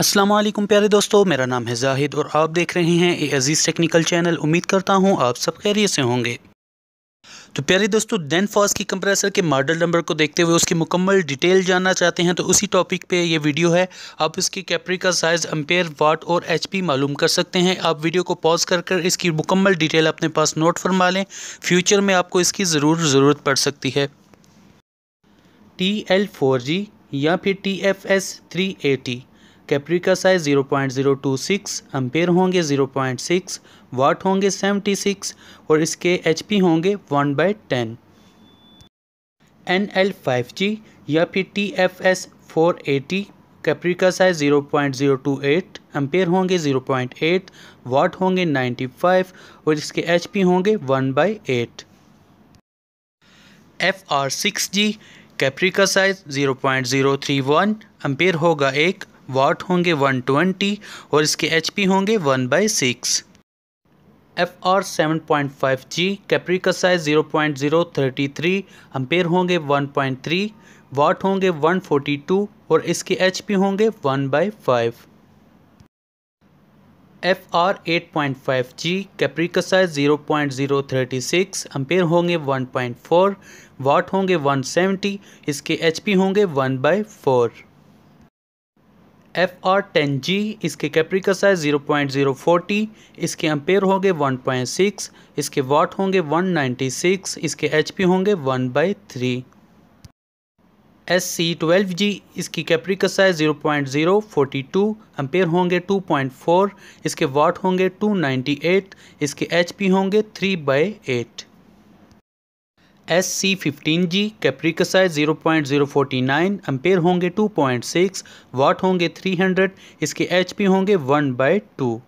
असलम प्यारे दोस्तों मेरा नाम है जाहिद और आप देख रहे हैं ए अज़ीज़ टेक्निकल चैनल उम्मीद करता हूं आप सब खैरियत से होंगे तो प्यारे दोस्तों डेन फॉस की कंप्रेसर के मॉडल नंबर को देखते हुए उसकी मुकम्मल डिटेल जानना चाहते हैं तो उसी टॉपिक पे ये वीडियो है आप इसकी कैपरी का साइज़ अम्पेयर वाट और पी मालूम कर सकते हैं आप वीडियो को पॉज कर कर इसकी मुकम्मल डिटेल अपने पास नोट फरमा लें फ्यूचर में आपको इसकी ज़रूर ज़रूरत पड़ सकती है टी एल फोर जी या फिर T F S three AT capillary का साइज 0.026 अम्पेयर होंगे 0.6 वाट होंगे 76 और इसके एचपी होंगे 1 by ten N L five G या फिर T F S four AT capillary का size zero point zero two eight ampere होंगे ज़ीरो पॉइंट एट वाट होंगे नाइन्टी फाइव और इसके एच पी होंगे one by eight F R six G capillary का size zero point zero three one ampere होगा एक watt होंगे 120 और इसके एच होंगे one by six F R seven point five G capillary का size zero point zero thirty three ampere होंगे one point three watt होंगे वन फोटी टू और इसके एच होंगे one by five F R eight point five G capillary का size zero point zero thirty six ampere होंगे one point four watt होंगे one seventy इसके H होंगे one by four F R ten G इसके capillary's size zero point zero forty इसके ampere होंगे one point six इसके watt होंगे one ninety six इसके एच पी होंगे one by three S C twelve G इसकी capillary's size zero point zero forty two ampere होंगे two point four इसके watt होंगे टू नाइन्टी एट इसके H P होंगे three by eight S C fifteen G capillary size zero point zero forty nine ampere होंगे two point six watt होंगे three hundred इसके H P होंगे one by to